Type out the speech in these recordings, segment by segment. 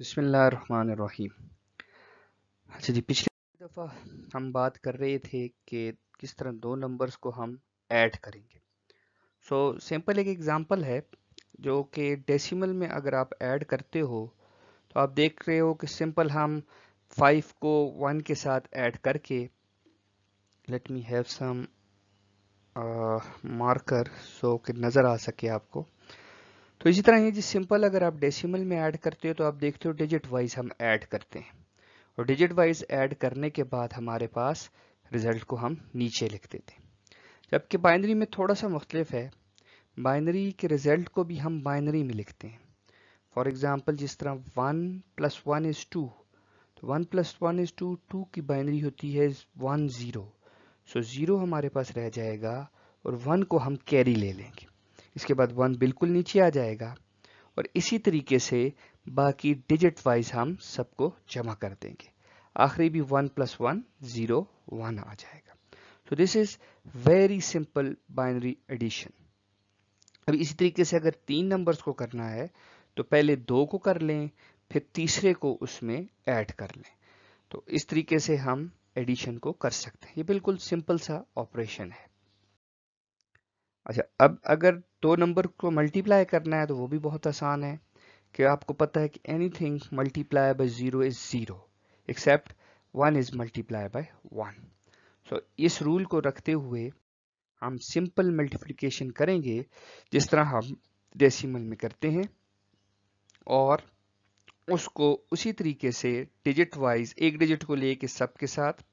बसमीम अच्छा जी पिछली दफ़ा हम बात कर रहे थे कि किस तरह दो नंबर्स को हम ऐड करेंगे सो so, सिंपल एक एग्ज़ाम्पल है जो कि डेसिमल में अगर आप ऐड करते हो तो आप देख रहे हो कि सिंपल हम फाइव को वन के साथ ऐड करके let me have some marker so कि नज़र आ सके आपको तो इसी तरह ये जी सिंपल अगर आप डेसिमल में ऐड करते हो तो आप देखते हो डिजिट वाइज हम ऐड करते हैं और डिजिट वाइज ऐड करने के बाद हमारे पास रिजल्ट को हम नीचे लिख देते हैं जबकि बाइनरी में थोड़ा सा मुख्तलिफ है बाइनरी के रिजल्ट को भी हम बाइनरी में लिखते हैं फॉर एग्ज़ाम्पल जिस तरह one plus one is two तो one plus one is two two की बाइनरी होती है वन ज़ीरो सो ज़ीरो हमारे पास रह जाएगा और वन को हम कैरी ले लेंगे इसके बाद वन बिल्कुल नीचे आ जाएगा और इसी तरीके से बाकी डिजिट वाइज हम सबको जमा कर देंगे आखिरी भी one plus one zero one आ जाएगा so this is very simple binary addition अब इसी तरीके से अगर तीन नंबर्स को करना है तो पहले दो को कर लें फिर तीसरे को उसमें ऐड कर लें तो इस तरीके से हम एडिशन को कर सकते हैं ये बिल्कुल सिंपल सा ऑपरेशन है अच्छा अब अगर दो नंबर को मल्टीप्लाई करना है तो वो भी बहुत आसान है कि आपको पता है कि anything multiply by zero is zero except one is multiply by one so इस रूल को रखते हुए हम सिंपल मल्टीप्लिकेशन करेंगे जिस तरह हम डेसिमल में करते हैं और उसको उसी तरीके से डिजिट वाइज एक डिजिट को लेके सबके साथ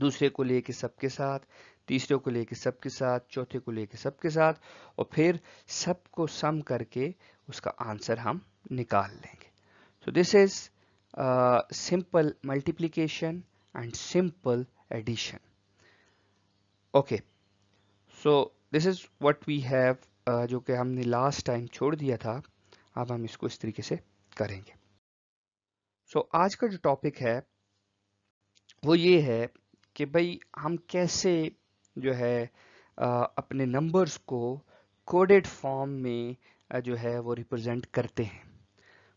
दूसरे को लेके सबके साथ तीसरे को लेके सबके साथ चौथे को लेके सबके साथ और फिर सबको सम करके उसका आंसर हम निकाल लेंगे so this is simple multiplication and simple addition okay so this is what we have जो कि हमने लास्ट टाइम छोड़ दिया था अब हम इसको इस तरीके से करेंगे सो so, आज का जो टॉपिक है वो ये है कि भाई हम कैसे जो है अपने नंबर्स को कोडेड फॉर्म में जो है वो रिप्रेजेंट करते हैं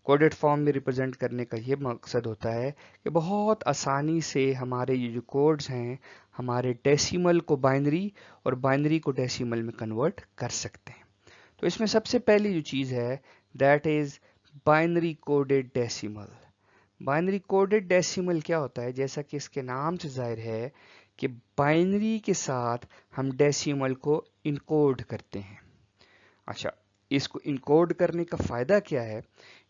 कोडेड फॉर्म में रिप्रेजेंट करने का ये मकसद होता है कि बहुत आसानी से हमारे ये जो कोड्स हैं हमारे डेसिमल को बाइनरी और बाइनरी को डेसिमल में कन्वर्ट कर सकते हैं तो इसमें सबसे पहली जो चीज़ है that is binary coded decimal binary coded decimal क्या होता है जैसा कि इसके नाम से जाहिर है कि बाइनरी के साथ हम डेसिमल को इनकोड करते हैं अच्छा इसको इनकोड करने का फ़ायदा क्या है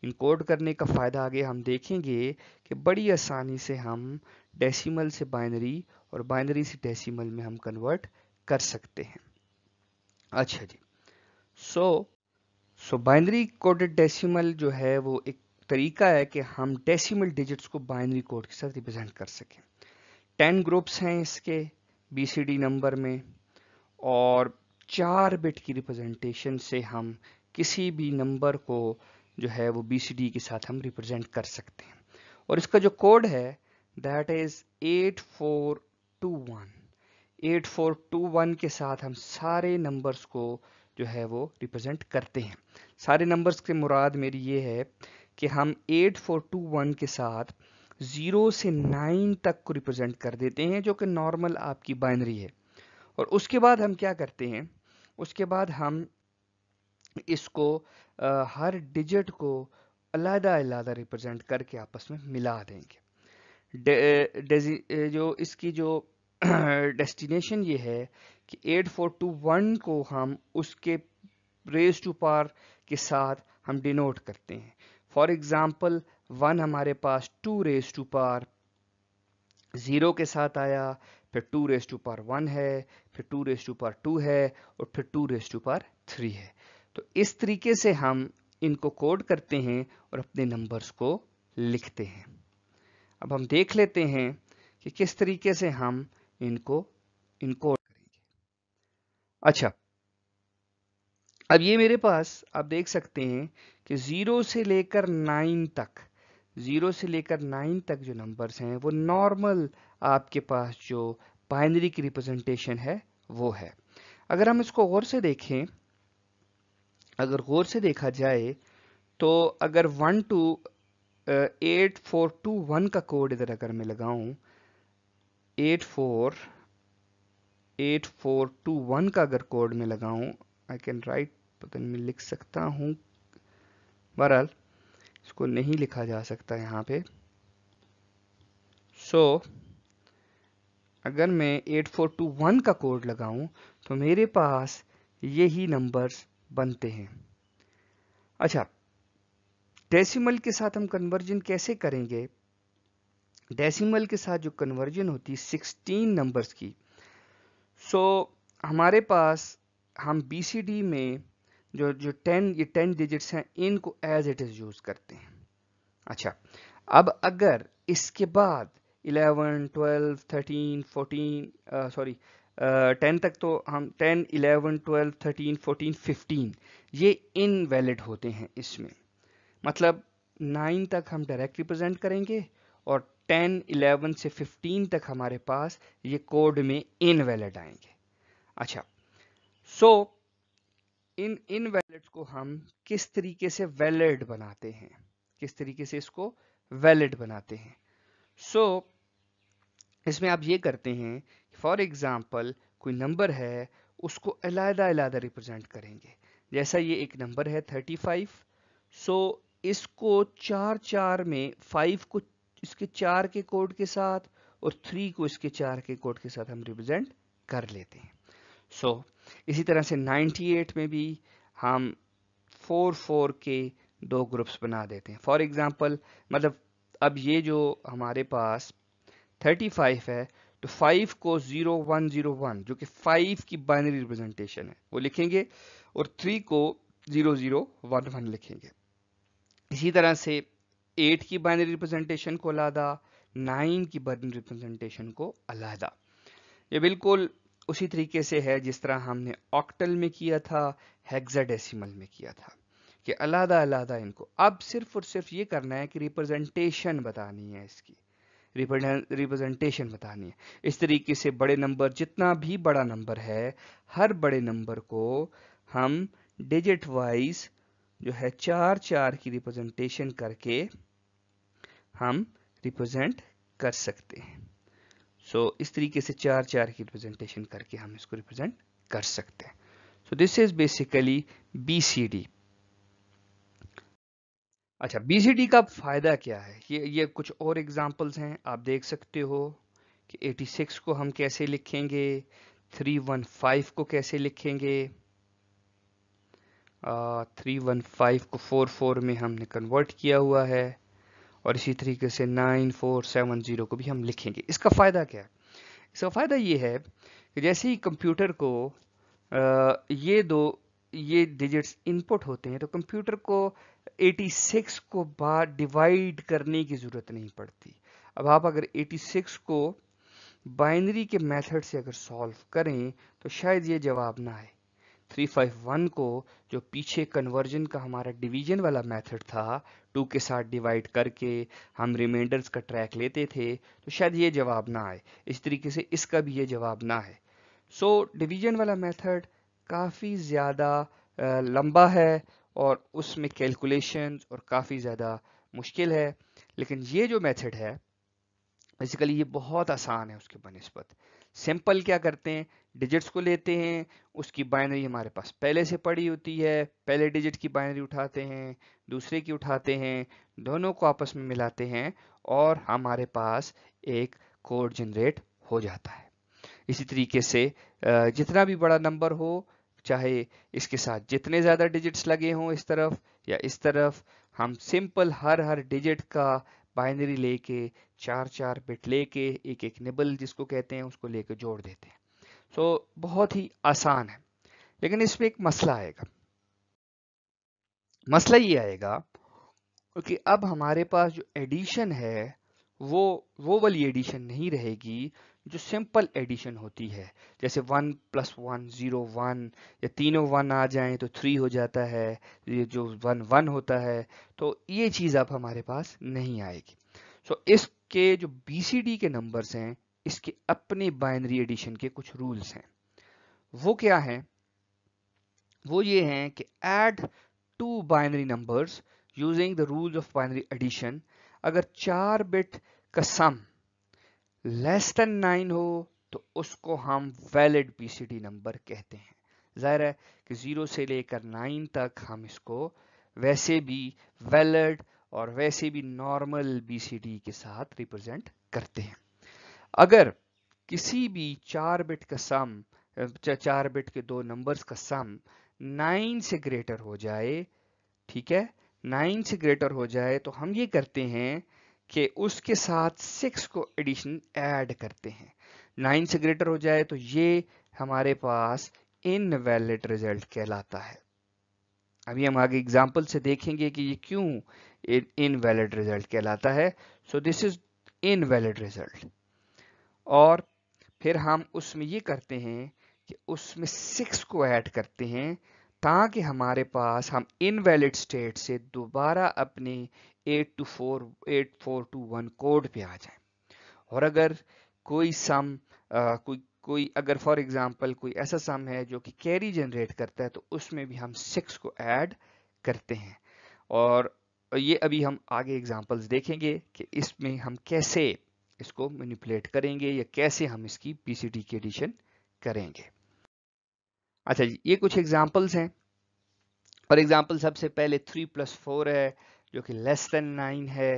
इनकोड करने का फ़ायदा आगे हम देखेंगे कि बड़ी आसानी से हम डेसिमल से बाइनरी और बाइनरी से डेसिमल में हम कन्वर्ट कर सकते हैं अच्छा जी so so binary coded decimal जो है वो एक तरीका है कि हम डेसिमल डिजिट्स को बाइनरी कोड के साथ रिप्रेजेंट कर सकें टेन ग्रुप्स हैं इसके बीसीडी नंबर में और चार बिट की रिप्रेजेंटेशन से हम किसी भी नंबर को जो है वो बीसीडी के साथ हम रिप्रेजेंट कर सकते हैं और इसका जो कोड है दैट इज 8421 8421 के साथ हम सारे नंबर्स को जो है वो रिप्रेजेंट करते हैं सारे नंबर्स के मुराद मेरी ये है कि हम 8421 के साथ ज़ीरो से नाइन तक को रिप्रेजेंट कर देते हैं जो कि नॉर्मल आपकी बाइनरी है और उसके बाद हम क्या करते हैं उसके बाद हम इसको आ, हर डिजिट को अलहदा अलहदा रिप्रेजेंट करके आपस में मिला देंगे डे, जो इसकी जो डेस्टिनेशन ये है कि 8421 को हम उसके रेस टू पार के साथ हम डिनोट करते हैं फॉर एग्ज़ाम्पल वन हमारे पास two raise to power zero के साथ आया फिर two raise to power one है फिर two raise to power two है और फिर two raise to power three है तो इस तरीके से हम इनको कोड करते हैं और अपने नंबर्स को लिखते हैं अब हम देख लेते हैं कि किस तरीके से हम इनको इनको करेंगे अच्छा अब ये मेरे पास आप देख सकते हैं कि ज़ीरो से लेकर नाइन तक ज़ीरो से लेकर नाइन तक जो नंबर्स हैं वो नॉर्मल आपके पास जो बाइनरी की रिप्रेजेंटेशन है वो है अगर हम इसको गौर से देखें अगर गौर से देखा जाए तो अगर one two eight four two one का कोड इधर अगर मैं लगाऊं eight four eight four two one का अगर कोड में लगाऊं आई कैन राइट पता नहीं मैं लिख सकता हूं बहरहाल इसको नहीं लिखा जा सकता यहाँ पे सो so, अगर मैं 8421 का कोड लगाऊं तो मेरे पास यही नंबर्स बनते हैं अच्छा डेसिमल के साथ हम कन्वर्जन कैसे करेंगे डेसिमल के साथ जो कन्वर्जन होती है सिक्सटीन नंबर्स की सो so, हमारे पास हम बी में जो जो टेन ये टेन डिजिट्स हैं इनको एज इट इज़ यूज़ करते हैं अच्छा अब अगर इसके बाद 11, 12, 13, 14 सॉरी टेन तक तो हम 10, 11, 12, 13, 14, 15 ये इनवैलिड होते हैं इसमें मतलब 9 तक हम डायरेक्ट रिप्रेजेंट करेंगे और 10, 11 से 15 तक हमारे पास ये कोड में इनवैलिड आएंगे अच्छा सो so, इन इन वैलिड को हम किस तरीके से वैलिड बनाते हैं किस तरीके से इसको वैलिड बनाते हैं सो so, इसमें आप ये करते हैं फॉर एग्जाम्पल कोई नंबर है उसको अलहदा अलहदा रिप्रेजेंट करेंगे जैसा ये एक नंबर है 35 सो so, इसको चार चार में फाइव को इसके चार के कोड के साथ और थ्री को इसके चार के कोड के साथ हम रिप्रेजेंट कर लेते हैं सो so, इसी तरह से 98 में भी हम फोर फोर के दो ग्रुप्स बना देते हैं फॉर एग्ज़ाम्पल मतलब अब ये जो हमारे पास 35 है तो 5 को 0101 जो कि 5 की बाइनरी रिप्रेजेंटेशन है वो लिखेंगे और 3 को 0011 लिखेंगे इसी तरह से 8 की बाइनरी रिप्रेजेंटेशन को अलादा 9 की बाइनरी रिप्रेजेंटेशन को अलादा ये बिल्कुल उसी तरीके से है जिस तरह हमने ऑक्टल में किया था हेक्साडेसिमल में किया था कि अलादा अलादा इनको अब सिर्फ और सिर्फ ये करना है कि रिप्रेजेंटेशन बतानी है इसकी रिप्रेजेंटेशन बतानी है इस तरीके से बड़े नंबर जितना भी बड़ा नंबर है हर बड़े नंबर को हम डिजिट वाइज जो है चार चार की रिप्रेजेंटेशन करके हम रिप्रेजेंट कर सकते हैं सो so, इस तरीके से चार चार की रिप्रेजेंटेशन करके हम इसको रिप्रेजेंट कर सकते हैं so this is basically BCD अच्छा बीसीडी का फायदा क्या है ये ये कुछ और एग्जांपल्स हैं आप देख सकते हो कि 86 को हम कैसे लिखेंगे 315 को कैसे लिखेंगे थ्री वन फाइव को फोर फोर में हमने कन्वर्ट किया हुआ है और इसी तरीके से नाइन फोर सेवन ज़ीरो को भी हम लिखेंगे इसका फ़ायदा क्या है इसका फ़ायदा ये है कि जैसे ही कंप्यूटर को आ, ये दो ये डिजिट्स इनपुट होते हैं तो कंप्यूटर को 86 को बार डिवाइड करने की ज़रूरत नहीं पड़ती अब आप अगर 86 को बाइनरी के मेथड से अगर सॉल्व करें तो शायद ये जवाब ना आए 351 को जो पीछे कन्वर्जन का हमारा डिवीजन वाला मेथड था टू के साथ डिवाइड करके हम रिमाइंडर्स का ट्रैक लेते थे तो शायद ये जवाब ना आए इस तरीके से इसका भी ये जवाब ना है सो so, डिवीजन वाला मेथड काफ़ी ज़्यादा लंबा है और उसमें कैलकुलेशन और काफ़ी ज़्यादा मुश्किल है लेकिन ये जो मेथड है बेसिकली ये बहुत आसान है उसके बनस्बत सिंपल क्या करते हैं डिजिट्स को लेते हैं उसकी बाइनरी हमारे पास पहले से पड़ी होती है पहले डिजिट की बाइनरी उठाते हैं दूसरे की उठाते हैं दोनों को आपस में मिलाते हैं और हमारे पास एक कोड जनरेट हो जाता है इसी तरीके से जितना भी बड़ा नंबर हो चाहे इसके साथ जितने ज़्यादा डिजिट्स लगे हों इस तरफ या इस तरफ हम सिंपल हर हर डिजिट का बाइनरी लेके चार चार बिट लेके एक एक निबल जिसको कहते हैं उसको लेके जोड़ देते हैं सो तो बहुत ही आसान है लेकिन इसमें एक मसला आएगा मसला ये आएगा कि अब हमारे पास जो एडिशन है वो वो वाली एडिशन नहीं रहेगी जो सिंपल एडिशन होती है जैसे one plus one zero one या तीनों वन आ जाएं तो थ्री हो जाता है ये जो वन वन होता है तो ये चीज़ अब हमारे पास नहीं आएगी सो so, इसके जो बी के नंबर्स हैं इसके अपने बाइनरी एडिशन के कुछ रूल्स हैं वो क्या है वो ये हैं कि add two binary numbers using the rules of binary addition अगर चार बिट का सम लेस देन नाइन हो तो उसको हम वैलिड पीसीडी नंबर कहते हैं जाहिर है कि ज़ीरो से लेकर नाइन तक हम इसको वैसे भी वैलिड और वैसे भी नॉर्मल बीसीडी के साथ रिप्रेजेंट करते हैं अगर किसी भी चार बिट का सम चार बिट के दो नंबर्स का सम नाइन से ग्रेटर हो जाए ठीक है नाइन से ग्रेटर हो जाए तो हम ये करते हैं कि उसके साथ सिक्स को एडिशन ऐड करते हैं नाइन से ग्रेटर हो जाए तो ये हमारे पास इनवैलिड रिजल्ट कहलाता है अभी हम आगे एग्जाम्पल से देखेंगे कि ये क्यों इनवैलिड रिजल्ट कहलाता है so this is invalid result और फिर हम उसमें ये करते हैं कि उसमें सिक्स को ऐड करते हैं ताकि हमारे पास हम इनवैलिड स्टेट से दोबारा अपने eight two four eight four two one code पे आ जाए और अगर कोई सम आ, कोई कोई अगर फॉर एग्जांपल कोई ऐसा सम है जो कि कैरी जनरेट करता है तो उसमें भी हम सिक्स को ऐड करते हैं और ये अभी हम आगे एग्जांपल्स देखेंगे कि इसमें हम कैसे इसको मैनिपुलेट करेंगे या कैसे हम इसकी पीसीटी की एडिशन करेंगे अच्छा जी ये कुछ एग्जांपल्स हैं फॉर एग्जांपल सबसे पहले थ्री प्लस फोर है जो कि लेस देन नाइन है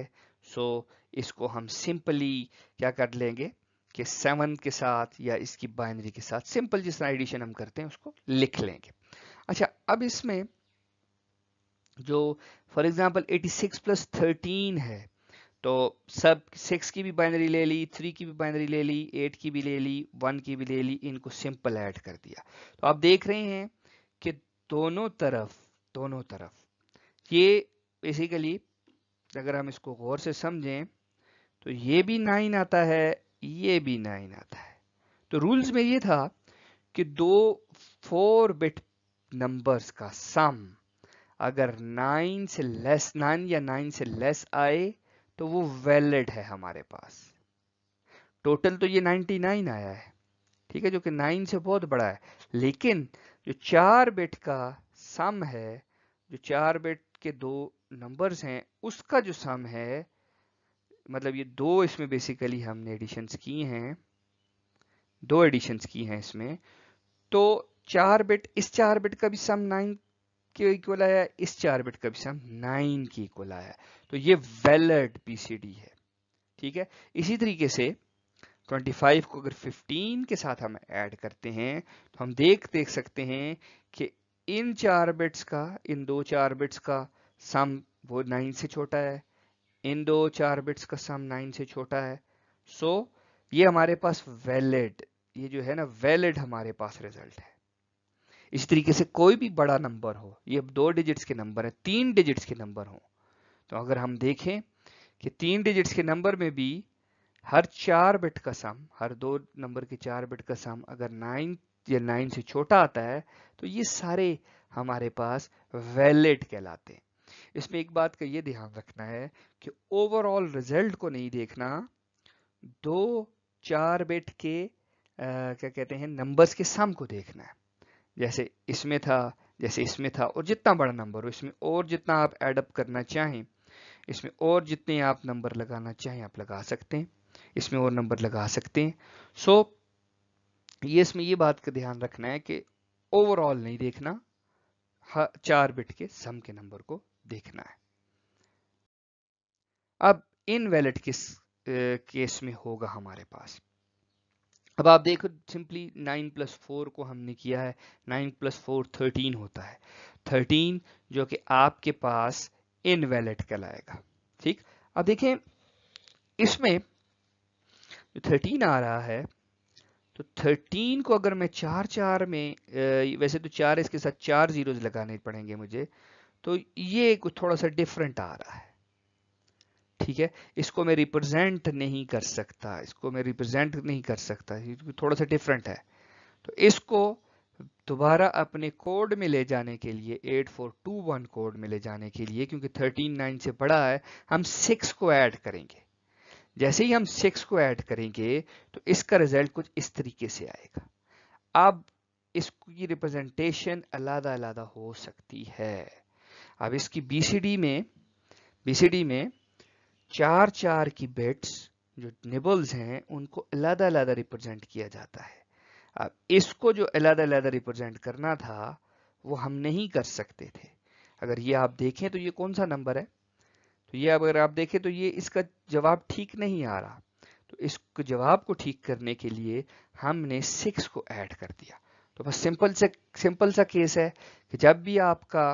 सो so, इसको हम सिंपली क्या कर लेंगे कि सेवन के साथ या इसकी बाइनरी के साथ सिंपल जिस तरह एडिशन हम करते हैं उसको लिख लेंगे अच्छा अब इसमें जो for example 86 six plus thirteen है तो सब सिक्स की भी बाइनरी ले ली थ्री की भी बाइनरी ले ली एट की भी ले ली वन की भी ले ली इनको सिंपल ऐड कर दिया तो आप देख रहे हैं कि दोनों तरफ दोनों तरफ ये बेसिकली अगर हम इसको गौर से समझें तो ये भी नाइन आता है ये भी नाइन आता है तो रूल्स में ये था कि दो फोर बिट नंबर्स का सम अगर नाइन से लेस नाइन या नाइन से लेस आए तो वो वैलिड है हमारे पास टोटल तो ये 99 आया है ठीक है जो कि 9 से बहुत बड़ा है लेकिन जो चार बिट का सम है जो चार बिट के दो नंबर्स हैं उसका जो सम है मतलब ये दो इसमें बेसिकली हमने एडिशंस की हैं दो एडिशंस की हैं इसमें तो चार बिट इस चार बिट का भी सम नाइन के इक्वल आया इस चार बिट का भी नाइन के इक्वल आया तो ये वैलिड पीसीडी है ठीक है इसी तरीके से 25 को अगर 15 के साथ हम ऐड करते हैं तो हम देख देख सकते हैं कि इन चार बिट्स का इन दो चार बिट्स का सम वो नाइन से छोटा है इन दो चार बिट्स का सम नाइन से छोटा है सो so, ये हमारे पास वैलिड ये जो है ना वैलिड हमारे पास रिजल्ट है इसी तरीके से कोई भी बड़ा नंबर हो ये अब दो डिजिट्स के नंबर है तीन डिजिट्स के नंबर हो तो अगर हम देखें कि तीन डिजिट्स के नंबर में भी हर चार बिट का सम हर दो नंबर के चार बिट का सम अगर नाइन या नाइन से छोटा आता है तो ये सारे हमारे पास वैलिड कहलाते हैं इसमें एक बात का ये ध्यान रखना है कि ओवरऑल रिजल्ट को नहीं देखना दो चार बिट के आ, क्या कहते हैं नंबर्स के सम को देखना है जैसे इसमें था जैसे इसमें था और जितना बड़ा नंबर हो इसमें और जितना आप एडअप करना चाहें इसमें और जितने आप नंबर लगाना चाहें आप लगा सकते हैं इसमें और नंबर लगा सकते हैं सो so, ये इसमें ये बात का ध्यान रखना है कि ओवरऑल नहीं देखना चार बिट के सम के नंबर को देखना है अब वैलिड किस केस में होगा हमारे पास अब आप देखो सिंपली नाइन प्लस फोर को हमने किया है नाइन प्लस फोर थर्टीन होता है थर्टीन जो कि आपके पास इनवैलिड कहलाएगा ठीक अब देखें इसमें जो थर्टीन आ रहा है तो थर्टीन को अगर मैं चार चार में वैसे तो चार इसके साथ चार जीरोज लगाने पड़ेंगे मुझे तो ये कुछ थोड़ा सा डिफरेंट आ रहा है ठीक है इसको मैं रिप्रेजेंट नहीं कर सकता इसको मैं रिप्रेजेंट नहीं कर सकता थोड़ा सा डिफरेंट है तो इसको दोबारा अपने कोड में ले जाने के लिए 8421 कोड में ले जाने के लिए क्योंकि 139 से बड़ा है हम 6 को ऐड करेंगे जैसे ही हम 6 को ऐड करेंगे तो इसका रिजल्ट कुछ इस तरीके से आएगा अब इसकी रिप्रेजेंटेशन अलादा अलादा हो सकती है अब इसकी बीसीडी में बीसीडी में चार चार की बेट्स जो निबल्स हैं उनको अलहदा अलहदा रिप्रेजेंट किया जाता है अब इसको जो अलहदा अलहदा रिप्रेजेंट करना था वो हम नहीं कर सकते थे अगर ये आप देखें तो ये कौन सा नंबर है तो ये अगर आप देखें तो ये इसका जवाब ठीक नहीं आ रहा तो इस जवाब को ठीक करने के लिए हमने सिक्स को ऐड कर दिया तो बस सिंपल से सिंपल सा केस है कि जब भी आपका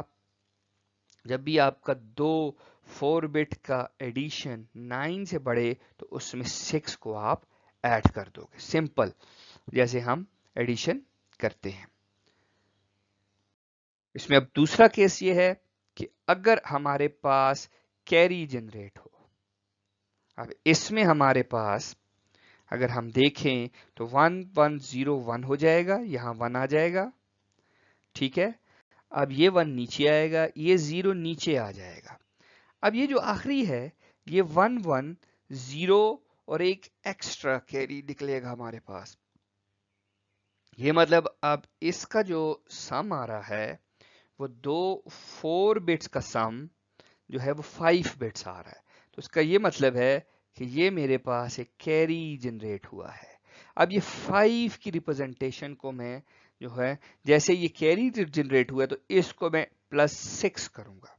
जब भी आपका दो फोर बिट का एडिशन नाइन से बढ़े तो उसमें सिक्स को आप ऐड कर दोगे सिंपल जैसे हम एडिशन करते हैं इसमें अब दूसरा केस ये है कि अगर हमारे पास कैरी जनरेट हो अब इसमें हमारे पास अगर हम देखें तो वन वन जीरो वन हो जाएगा यहां वन आ जाएगा ठीक है अब ये वन नीचे आएगा ये जीरो नीचे आ जाएगा अब ये जो आखिरी है ये वन वन जीरो और एक एक्स्ट्रा कैरी निकलेगा हमारे पास ये मतलब अब इसका जो सम आ रहा है वो दो फोर बिट्स का सम जो है वो फाइव बिट्स आ रहा है तो इसका ये मतलब है कि ये मेरे पास एक कैरी जनरेट हुआ है अब ये फाइव की रिप्रेजेंटेशन को मैं जो है जैसे ये कैरी जनरेट हुआ है तो इसको मैं प्लस सिक्स करूंगा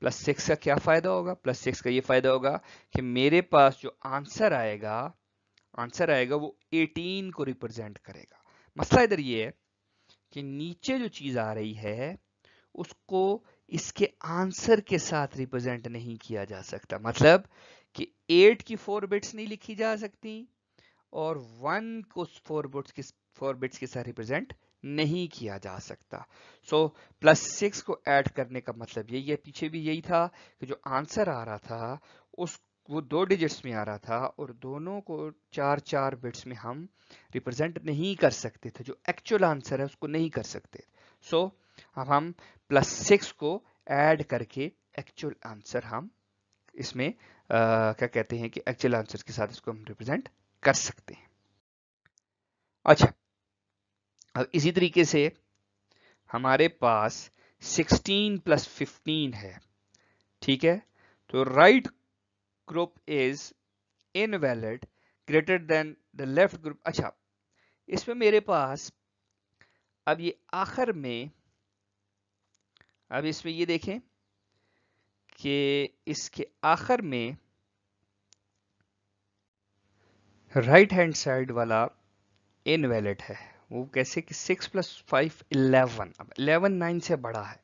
प्लस सिक्स का क्या फ़ायदा होगा प्लस सिक्स का ये फ़ायदा होगा कि मेरे पास जो आंसर आएगा आंसर आएगा वो एटीन को रिप्रेजेंट करेगा मसला इधर ये है कि नीचे जो चीज़ आ रही है उसको इसके आंसर के साथ रिप्रेजेंट नहीं किया जा सकता मतलब कि एट की फोर बिट्स नहीं लिखी जा सकती और वन को फोर बिट्स के फोर बिट्स के साथ रिप्रेजेंट नहीं किया जा सकता सो प्लस सिक्स को ऐड करने का मतलब यही है पीछे भी यही था कि जो आंसर आ रहा था उस वो दो डिजिट्स में आ रहा था और दोनों को चार चार बिट्स में हम रिप्रेजेंट नहीं कर सकते थे जो एक्चुअल आंसर है उसको नहीं कर सकते सो so, अब हम प्लस सिक्स को ऐड करके एक्चुअल आंसर हम इसमें आ, क्या कहते हैं कि एक्चुअल आंसर के साथ इसको हम रिप्रेजेंट कर सकते हैं अच्छा अब इसी तरीके से हमारे पास 16 प्लस फिफ्टीन है ठीक है तो right group is invalid greater than the left group अच्छा इसमें मेरे पास अब ये आखिर में अब इसमें ये देखें कि इसके आखिर में राइट हैंड साइड वाला इनवैलिड है वो कैसे कि सिक्स प्लस फाइव इलेवन अब इलेवन नाइन से बड़ा है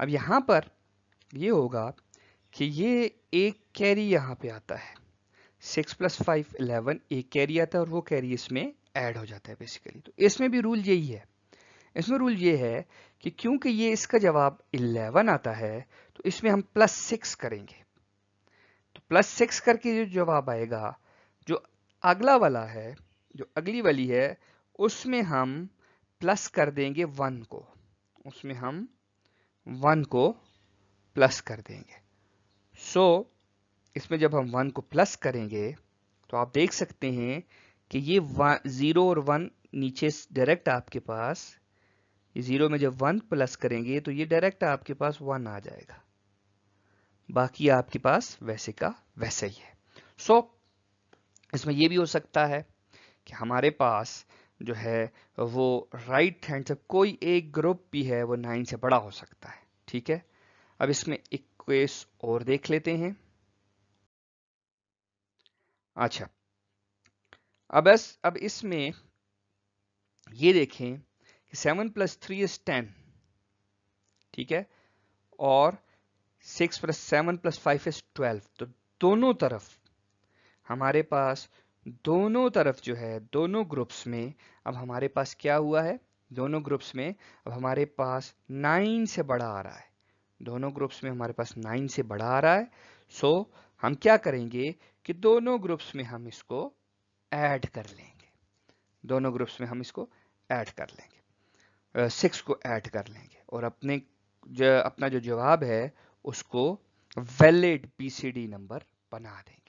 अब यहाँ पर ये होगा कि ये एक कैरी यहाँ पे आता है सिक्स प्लस फाइव इलेवन एक कैरी आता है और वो कैरी इसमें ऐड हो जाता है बेसिकली तो इसमें भी रूल यही है इसमें रूल ये है कि क्योंकि ये इसका जवाब 11 आता है तो इसमें हम प्लस सिक्स करेंगे तो प्लस सिक्स करके जो जवाब आएगा जो अगला वाला है जो अगली वाली है उसमें हम प्लस कर देंगे वन को उसमें हम वन को प्लस कर देंगे सो so, इसमें जब हम वन को प्लस करेंगे तो आप देख सकते हैं कि ये ज़ीरो और वन नीचे डायरेक्ट आपके पास ज़ीरो में जब वन प्लस करेंगे तो ये डायरेक्ट आपके पास वन आ जाएगा बाकी आपके पास वैसे का वैसे ही है सो so, इसमें ये भी हो सकता है कि हमारे पास जो है वो राइट हैंड से कोई एक ग्रुप भी है वो नाइन से बड़ा हो सकता है ठीक है अब इसमें एक केस और देख लेते हैं अच्छा अब बस अब इसमें ये देखें कि seven plus three is ten ठीक है और six plus seven plus five is twelve तो दोनों तरफ हमारे पास दोनों तरफ जो है दोनों ग्रुप्स में अब हमारे पास क्या हुआ है दोनों ग्रुप्स में अब हमारे पास नाइन से बड़ा आ रहा है दोनों ग्रुप्स में हमारे पास नाइन से बड़ा आ रहा है सो so, हम क्या करेंगे कि दोनों ग्रुप्स में हम इसको ऐड कर लेंगे दोनों ग्रुप्स में हम इसको ऐड कर लेंगे सिक्स uh, को ऐड कर लेंगे और अपने जो अपना जो जवाब है उसको वैलिड बीसीडी नंबर बना देंगे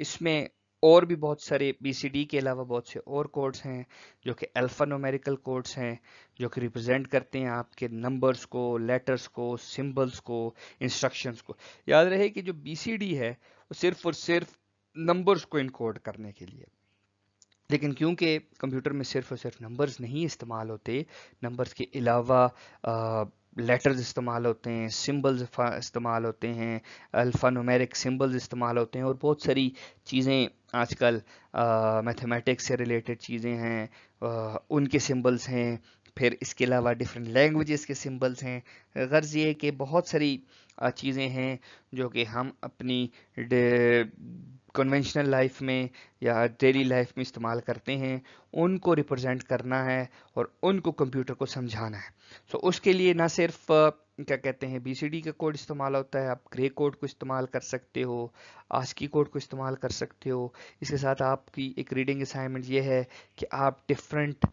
इसमें और भी बहुत सारे बी के अलावा बहुत से और कोड्स हैं जो कि अल्फ़ा नोमेरिकल कोड्स हैं जो कि रिप्रेजेंट करते हैं आपके नंबर्स को लेटर्स को सिंबल्स को इंस्ट्रक्शंस को याद रहे कि जो बी है वो सिर्फ और सिर्फ नंबर्स को इनकोड करने के लिए लेकिन क्योंकि कंप्यूटर में सिर्फ और सिर्फ नंबर्स नहीं इस्तेमाल होते नंबर्स के अलावा लेटर्स इस्तेमाल होते हैं सिंबल्स इस्तेमाल होते हैं नुमेरिक सिंबल्स इस्तेमाल होते हैं और बहुत सारी चीज़ें आजकल मैथमेटिक्स से रिलेटेड चीज़ें हैं आ, उनके सिंबल्स हैं फिर इसके अलावा डिफरेंट लैंग्वेजेस के सिंबल्स हैं गर्ज ये कि बहुत सारी चीज़ें हैं जो कि हम अपनी कन्वेंशनल लाइफ में या डेली लाइफ में इस्तेमाल करते हैं उनको रिप्रेजेंट करना है और उनको कंप्यूटर को समझाना है सो so, उसके लिए ना सिर्फ़ क्या कहते हैं बीसीडी का कोड इस्तेमाल होता है आप ग्रे कोड को इस्तेमाल कर सकते हो आस्की कोड को इस्तेमाल कर सकते हो इसके साथ आपकी एक रीडिंग असाइनमेंट ये है कि आप डिफरेंट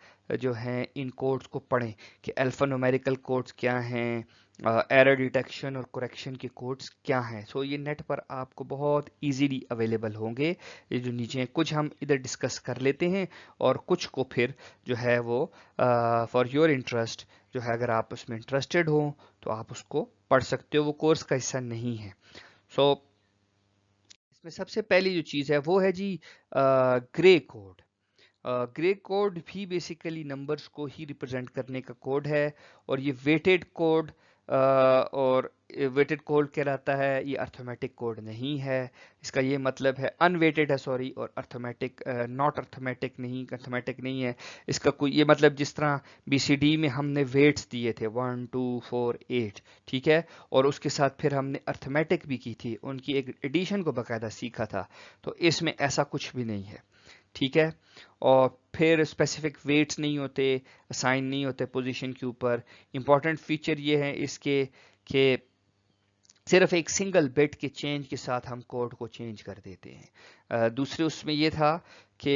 जो हैं इन कोड्स को पढ़ें कि अल्फ़ा न्यूमेरिकल कोड्स क्या हैं एरर डिटेक्शन और करेक्शन के कोड्स क्या हैं सो so, ये नेट पर आपको बहुत इजीली अवेलेबल होंगे ये जो नीचे हैं कुछ हम इधर डिस्कस कर लेते हैं और कुछ को फिर जो है वो फॉर योर इंटरेस्ट जो है अगर आप उसमें इंटरेस्टेड हो तो आप उसको पढ़ सकते हो वो कोर्स का हिस्सा नहीं है सो so, इसमें सबसे पहली जो चीज़ है वो है जी gray code gray uh, code भी बेसिकली नंबर्स को ही रिप्रेजेंट करने का कोड है और ये वेटेड कोड और वेटेड कोड कहलाता है ये अर्थोमेटिक कोड नहीं है इसका ये मतलब है अनवेटेड है सॉरी और अर्थोमेटिक नॉट अर्थोमेटिक नहीं अर्थोमेटिक नहीं है इसका कोई ये मतलब जिस तरह बीसीडी में हमने वेट्स दिए थे वन टू फोर एट ठीक है और उसके साथ फिर हमने अर्थोमेटिक भी की थी उनकी एक एडिशन को बाकायदा सीखा था तो इसमें ऐसा कुछ भी नहीं है ठीक है और फिर स्पेसिफिक वेट्स नहीं होते असाइन नहीं होते पोजीशन के ऊपर इंपॉर्टेंट फीचर ये है इसके कि सिर्फ एक सिंगल बिट के चेंज के साथ हम कोड को चेंज कर देते हैं दूसरे उसमें यह था कि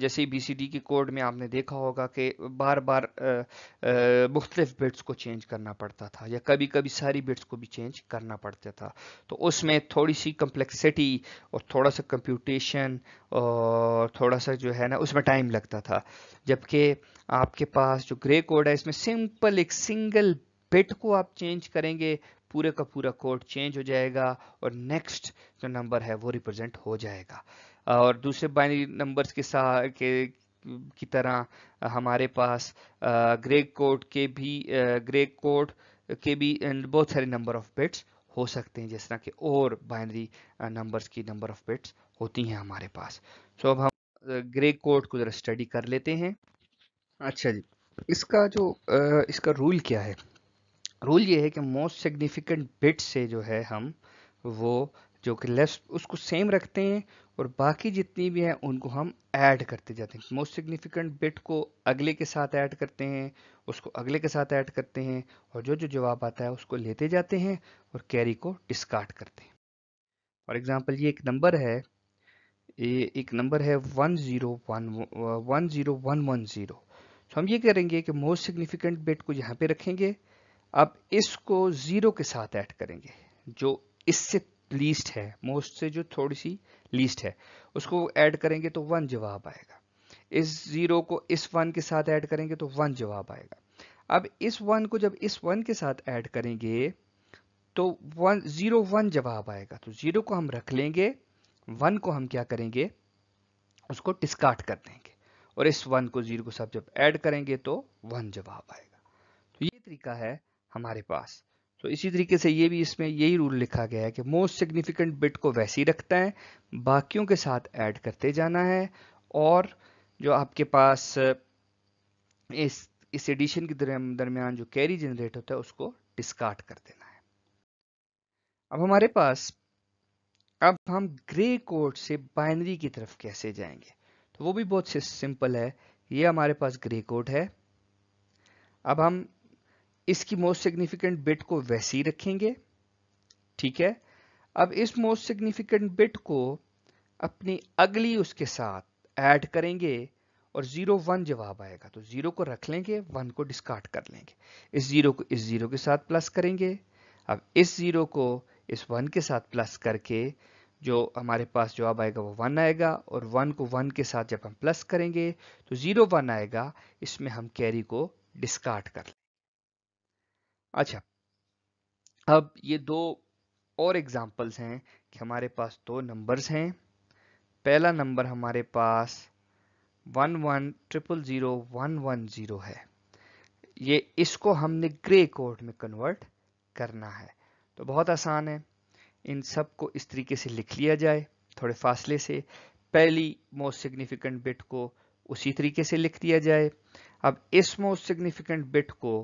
जैसे बी के कोड में आपने देखा होगा कि बार बार मुख्तलिफ बिट्स को चेंज करना पड़ता था या कभी कभी सारी बिट्स को भी चेंज करना पड़ता था तो उसमें थोड़ी सी कम्प्लेक्सिटी और थोड़ा सा कंप्यूटेशन और थोड़ा सा जो है ना उसमें टाइम लगता था जबकि आपके पास जो ग्रे कोड है इसमें सिंपल एक सिंगल बिट को आप चेंज करेंगे पूरे का पूरा कोड चेंज हो जाएगा और नेक्स्ट जो नंबर है वो रिप्रेजेंट हो जाएगा और दूसरे बाइनरी नंबर्स के साथ के की तरह हमारे पास ग्रे कोड के भी ग्रे कोड के भी बहुत सारे नंबर ऑफ बिट्स हो सकते हैं जिस तरह के और बाइनरी नंबर्स की नंबर ऑफ बिट्स होती हैं हमारे पास सो तो अब हम ग्रे कोड को ज़रा स्टडी कर लेते हैं अच्छा जी इसका जो इसका रूल क्या है रूल ये है कि मोस्ट सिग्निफिकेंट बिट से जो है हम वो जो कि लेस उसको सेम रखते हैं और बाकी जितनी भी हैं उनको हम ऐड करते जाते हैं मोस्ट सिग्निफिकेंट बिट को अगले के साथ ऐड करते हैं उसको अगले के साथ ऐड करते हैं और जो जो जवाब आता है उसको लेते जाते हैं और कैरी को डिस्कार्ड करते हैं फॉर एग्ज़ाम्पल ये एक नंबर है ये एक नंबर है one zero one one zero one one zero तो हम ये करेंगे कि मोस्ट सिग्निफिकेंट बिट को यहाँ पे रखेंगे अब इसको ज़ीरो के साथ ऐड करेंगे जो इससे लीस्ट है मोस्ट से जो थोड़ी सी लीस्ट है उसको ऐड करेंगे तो वन जवाब आएगा इस ज़ीरो को इस वन के साथ ऐड करेंगे तो वन जवाब आएगा अब इस वन को जब इस वन के साथ ऐड करेंगे तो वन ज़ीरो वन जवाब आएगा तो ज़ीरो को हम रख लेंगे वन को हम क्या करेंगे उसको डिस्कार्ड कर देंगे और इस वन को ज़ीरो को सब जब ऐड करेंगे तो वन जवाब आएगा तो ये तरीका है हमारे पास तो इसी तरीके से ये भी इसमें यही रूल लिखा गया है कि मोस्ट सिग्निफिकेंट बिट को वैसे ही रखता है बाकियों के साथ ऐड करते जाना है और जो आपके पास इस इस एडिशन के दरमियान जो कैरी जनरेट होता है उसको डिस्कार्ड कर देना है अब हमारे पास अब हम ग्रे कोड से बाइनरी की तरफ कैसे जाएंगे तो वो भी बहुत सिंपल है ये हमारे पास ग्रे कोड है अब हम इसकी मोस्ट सिग्निफिकेंट बिट को वैसे ही रखेंगे ठीक है अब इस मोस्ट सिग्निफिकेंट बिट को अपनी अगली उसके साथ ऐड करेंगे और जीरो वन जवाब आएगा तो जीरो को रख लेंगे वन को डिस्कार्ड कर लेंगे इस जीरो को इस जीरो के साथ प्लस करेंगे अब इस जीरो को इस वन के साथ प्लस करके जो हमारे पास जवाब आएगा वो वन आएगा और वन को वन के साथ जब हम प्लस करेंगे तो जीरो वन आएगा इसमें हम कैरी को डिस्कार्ड कर अच्छा अब ये दो और एग्जाम्पल्स हैं कि हमारे पास दो नंबर्स हैं पहला नंबर हमारे पास one one triple zero one one zero है ये इसको हमने ग्रे कोड में कन्वर्ट करना है तो बहुत आसान है इन सब को इस तरीके से लिख लिया जाए थोड़े फासले से पहली मोस्ट सिग्निफिकेंट बिट को उसी तरीके से लिख दिया जाए अब इस मोस्ट सिग्निफिकेंट बिट को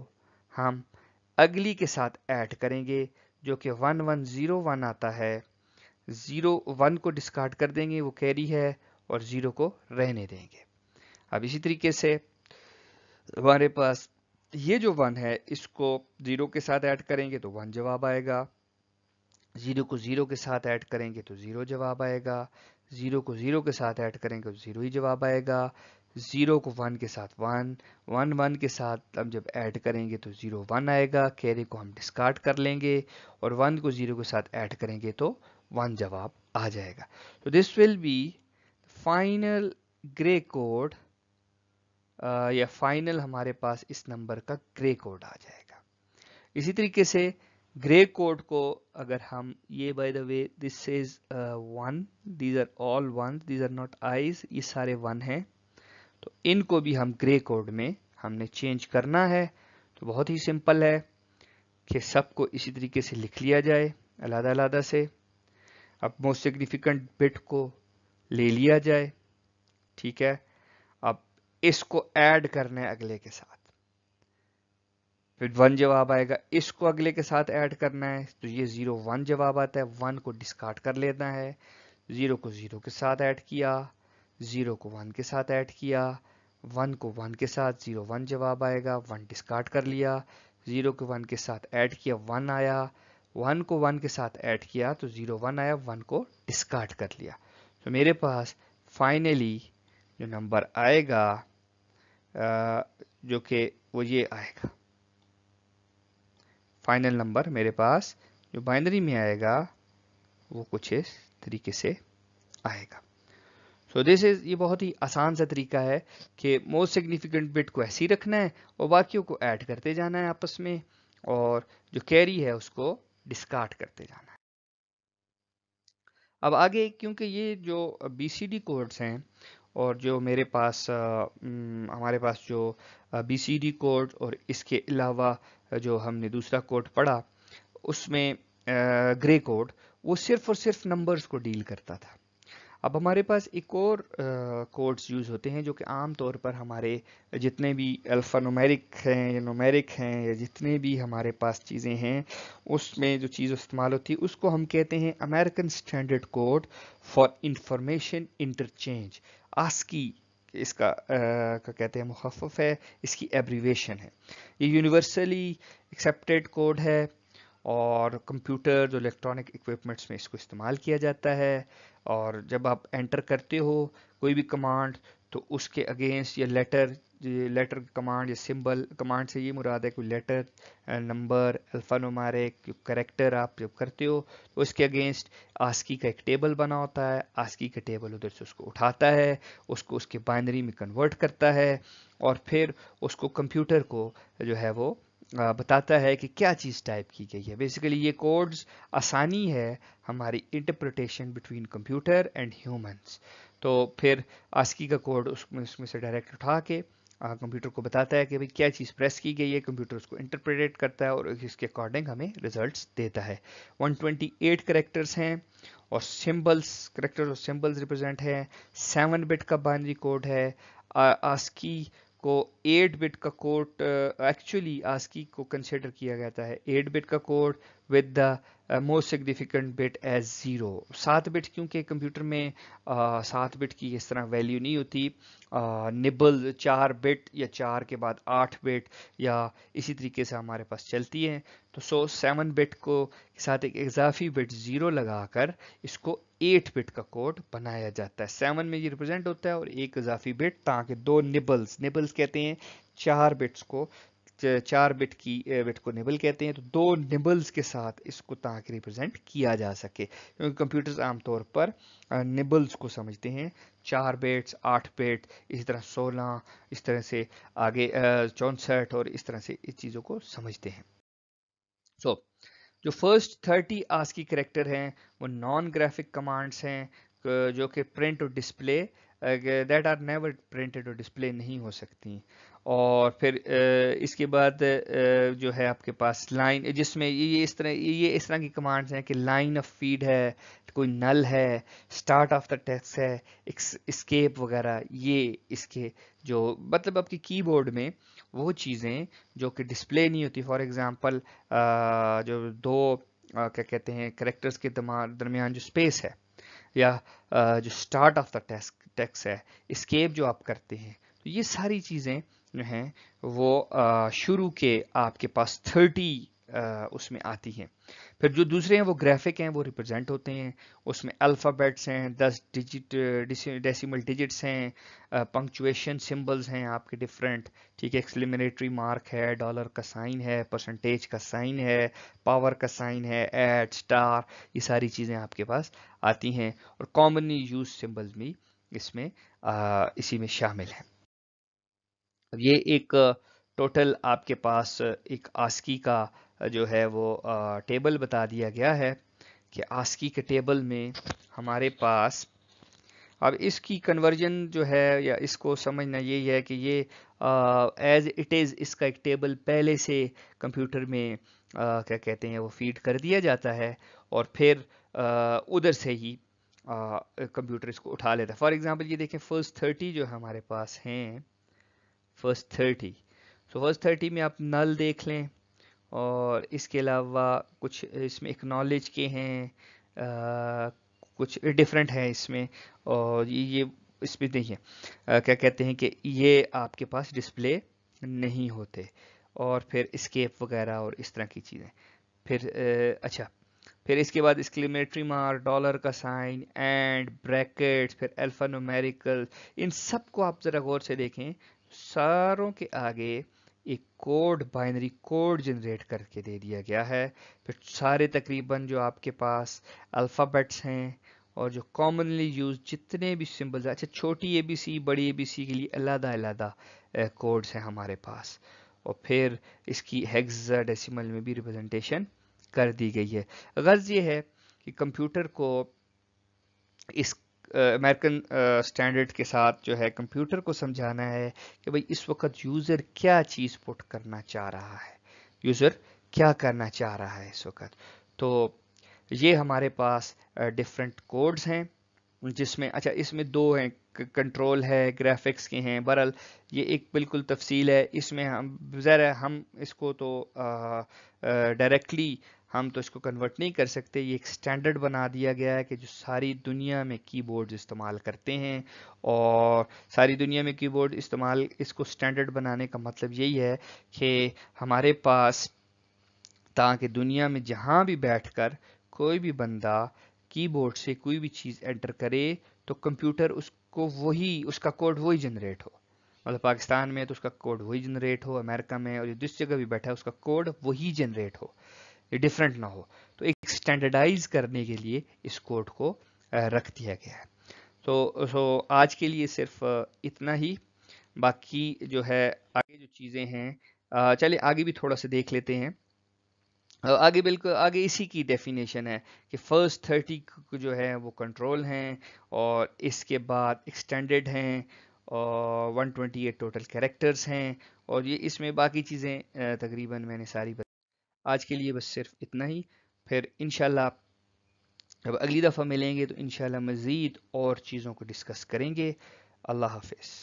हम अगली के साथ ऐड करेंगे जो कि वन वन ज़ीरो वन आता है ज़ीरो वन को डिस्कार्ड कर देंगे वो कैरी है और ज़ीरो को रहने देंगे अब इसी तरीके से हमारे पास ये जो वन है इसको ज़ीरो के साथ ऐड करेंगे तो वन जवाब आएगा ज़ीरो को ज़ीरो के साथ ऐड करेंगे तो ज़ीरो जवाब आएगा ज़ीरो को ज़ीरो के साथ ऐड करेंगे तो ज़ीरो ही जवाब आएगा ज़ीरो को वन के साथ वन वन वन के साथ हम जब ऐड करेंगे तो ज़ीरो वन आएगा कैरे को हम डिस्कार्ड कर लेंगे और वन को ज़ीरो के साथ ऐड करेंगे तो वन जवाब आ जाएगा तो this will be final gray code या फाइनल हमारे पास इस नंबर का ग्रे कोड आ जाएगा इसी तरीके से ग्रे कोड को अगर हम ये by the way this is one these are all one these are not eyes ये सारे वन हैं तो इनको भी हम ग्रे कोड में हमने चेंज करना है तो बहुत ही सिंपल है कि सबको इसी तरीके से लिख लिया जाए अलादा अलहदा से अब मोस्ट सिग्निफिकेंट बिट को ले लिया जाए ठीक है अब इसको ऐड करना है अगले के साथ फिर वन जवाब आएगा इसको अगले के साथ ऐड करना है तो ये जीरो वन जवाब आता है वन को डिस्कार्ड कर लेना है जीरो को जीरो के साथ ऐड किया ज़ीरो को वन के साथ ऐड किया वन को वन के साथ ज़ीरो वन जवाब आएगा वन डिस्कार्ड कर लिया ज़ीरो को वन के साथ ऐड किया वन आया वन को वन के साथ ऐड किया तो ज़ीरो वन आया वन को डिस्कार्ड कर लिया तो मेरे पास फाइनली जो नंबर आएगा जो कि वो ये आएगा फाइनल नंबर मेरे पास जो बाइनरी में आएगा वो कुछ इस तरीके से आएगा सो दिस इज ये बहुत ही आसान सा तरीका है कि मोस्ट सिग्निफिकेंट बिट को ऐसे ही रखना है और बाकियों को ऐड करते जाना है आपस में और जो कैरी है उसको डिस्कार्ड करते जाना है अब आगे क्योंकि ये जो बी सी डी कोड्स हैं और जो मेरे पास आ, हमारे पास जो बी सी डी कोड और इसके अलावा जो हमने दूसरा कोड पढ़ा उसमें ग्रे कोड वो सिर्फ और सिर्फ नंबर्स को डील करता था अब हमारे पास एक और कोड्स यूज़ होते हैं जो कि आम तौर पर हमारे जितने भी अल्फ़ा नोमेरिक हैं या नोमेरिक हैं या जितने भी हमारे पास चीज़ें हैं उसमें जो चीज़ इस्तेमाल होती है उसको हम कहते हैं American standard code for information interchange ASCII इसका आ, का कहते हैं मुखफ़ है इसकी एब्रीवेशन है ये यूनिवर्सली एक्सेप्टेड कोड है और कंप्यूटर जो इलेक्ट्रॉनिक इक्विपमेंट्स में इसको इस्तेमाल किया जाता है और जब आप एंटर करते हो कोई भी कमांड तो उसके अगेंस्ट या लेटर लेटर कमांड या सिंबल कमांड से ये मुराद है कोई letter number alphanumeric character आप जब करते हो तो उसके अगेंस्ट आस्की का एक टेबल बना होता है आस्की का टेबल उधर से उसको उठाता है उसको उसके बाइनरी में कन्वर्ट करता है और फिर उसको कंप्यूटर को जो है वो बताता है कि क्या चीज़ टाइप की गई है बेसिकली ये कोड्स आसानी है हमारी interpretation between computer and humans तो फिर आस्की का कोड उसमें उसमें से डायरेक्ट उठा के कंप्यूटर को बताता है कि भाई क्या चीज़ प्रेस की गई है कंप्यूटर उसको इंटरप्रेट करता है और इसके अकॉर्डिंग हमें रिजल्ट्स देता है 128 करेक्टर्स हैं और सिंबल्स करेक्टर्स और सिंबल्स रिप्रेजेंट हैं सेवन बिट का बाइनरी कोड है आस्की को 8 बिट का कोड एक्चुअली आस्की को कंसिडर किया जाता है 8 बिट का code with the most significant bit as zero सात बिट क्योंकि कंप्यूटर में uh, सात बिट की इस तरह वैल्यू नहीं होती निबल uh, चार बिट या चार के बाद आठ बिट या इसी तरीके से हमारे पास चलती है तो सो सेवन बिट को के साथ एक इजाफी बिट ज़ीरो लगाकर इसको एट बिट का कोड बनाया जाता है सेवन में ये रिप्रेजेंट होता है और एक इजाफी बिट ताकि दो निबल्स निबल्स कहते हैं चार बिट्स को चार बिट की बिट को निबल कहते हैं तो दो निबल्स के साथ इसको ताकि रिप्रेजेंट किया जा सके क्योंकि कंप्यूटर्स आमतौर पर निबल्स को समझते हैं चार बेट्स आठ बेट इस तरह सोलह इस तरह से आगे चौंसठ और इस तरह से इस चीज़ों को समझते हैं सो so, जो फर्स्ट थर्टी आज की करेक्टर हैं वो नॉन ग्राफिक कमांड्स हैं जो कि प्रिंट और display that are never printed और डिस्प्ले नहीं हो सकती और फिर इसके बाद जो है आपके पास लाइन जिसमें ये इस तरह ये इस तरह की कमांड्स हैं कि लाइन ऑफ फीड है कोई नल है स्टार्ट ऑफ द टेक्स है इस्केप वगैरह ये इसके जो मतलब आपकी कीबोर्ड में वो चीज़ें जो कि डिस्प्ले नहीं होती फॉर एग्ज़ाम्पल जो दो क्या कहते हैं करेक्टर्स के दरमियान जो स्पेस है या जो स्टार्ट ऑफ द टेक्स है इस्केप जो आप करते हैं तो ये सारी चीज़ें हैं वो शुरू के आपके पास थर्टी उसमें आती हैं फिर जो दूसरे हैं वो ग्राफिक हैं वो रिप्रेजेंट होते हैं उसमें अल्फ़ाबेट्स हैं दस डिजिट डेसिमल डिजिट्स हैं पंक्चुएशन सिंबल्स हैं आपके डिफरेंट ठीक है एक्सलिमिनेटरी मार्क है डॉलर का साइन है परसेंटेज का साइन है पावर का साइन है एड स्टार ये सारी चीज़ें आपके पास आती हैं और कॉमनली यूज सिम्बल्स भी इसमें आ, इसी में शामिल हैं ये एक टोटल आपके पास एक आस्की का जो है वो टेबल बता दिया गया है कि आस्की के टेबल में हमारे पास अब इसकी कन्वर्जन जो है या इसको समझना यही है कि ये एज इट इज़ इसका एक टेबल पहले से कंप्यूटर में आ, क्या कहते हैं वो फीड कर दिया जाता है और फिर उधर से ही कंप्यूटर इसको उठा लेता है फॉर एग्ज़ाम्पल ये देखें फर्स्ट थर्टी जो हमारे पास हैं first thirty so first thirty में आप नल देख लें और इसके अलावा कुछ इसमें नॉलेज के हैं आ, कुछ डिफरेंट हैं इसमें और ये इसमें देखिए क्या कहते हैं कि ये आपके पास डिस्प्ले नहीं होते और फिर स्केप वगैरह और इस तरह की चीज़ें फिर आ, अच्छा फिर इसके बाद एक्सक्लेमेटरी मार डॉलर का साइन एंड ब्रैकेट फिर अल्फ़ा नोमेरिकल इन सब को आप ज़रा गौर से देखें सारों के आगे एक कोड बाइनरी कोड जनरेट करके दे दिया गया है फिर सारे तकरीबन जो आपके पास अल्फ़ाबेट्स हैं और जो कॉमनली यूज जितने भी सिंबल्स अच्छा छोटी ए बी सी बड़ी ए बी सी के लिए अलहदा अलहदा कोड्स हैं हमारे पास और फिर इसकी हेक्सा डेसिमल में भी रिप्रेजेंटेशन कर दी गई है गर्ज ये है कि कंप्यूटर को इस अमेरिकन स्टैंडर्ड के साथ जो है कंप्यूटर को समझाना है कि भाई इस वक्त यूज़र क्या चीज़ पुट करना चाह रहा है यूज़र क्या करना चाह रहा है इस वक्त तो ये हमारे पास डिफरेंट कोड्स हैं जिसमें अच्छा इसमें दो हैं कंट्रोल है ग्राफिक्स के हैं बरल ये एक बिल्कुल तफसील है इसमें हम ज़रा हम इसको तो डायरेक्टली हम तो इसको कन्वर्ट नहीं कर सकते ये एक स्टैंडर्ड बना दिया गया है कि जो सारी दुनिया में कीबोर्ड इस्तेमाल करते हैं और सारी दुनिया में कीबोर्ड इस्तेमाल इसको स्टैंडर्ड बनाने का मतलब यही है कि हमारे पास ताकि दुनिया में जहाँ भी बैठकर कोई भी बंदा कीबोर्ड से कोई भी चीज़ एंटर करे तो कंप्यूटर उसको वही उसका कोड वही जनरेट हो मतलब पाकिस्तान में तो उसका कोड वही जनरेट हो अमेरिका में और जिस जगह भी बैठा है उसका कोड वही जनरेट हो डिफरेंट ना हो तो एक स्टैंडर्डाइज करने के लिए इस कोड को रख दिया गया है तो सो आज के लिए सिर्फ इतना ही बाकी जो है आगे जो चीज़ें हैं चलिए आगे भी थोड़ा सा देख लेते हैं आगे बिल्कुल आगे इसी की डेफिनेशन है कि फर्स्ट थर्टी जो है वो कंट्रोल हैं और इसके बाद एक्सटेंडेड हैं और 128 टोटल कैरेक्टर्स हैं और ये इसमें बाकी चीज़ें तकरीबन मैंने सारी आज के लिए बस सिर्फ इतना ही फिर इन जब अगली दफ़ा मिलेंगे तो इन मज़ीद और चीज़ों को डिस्कस करेंगे अल्लाह हाफिज़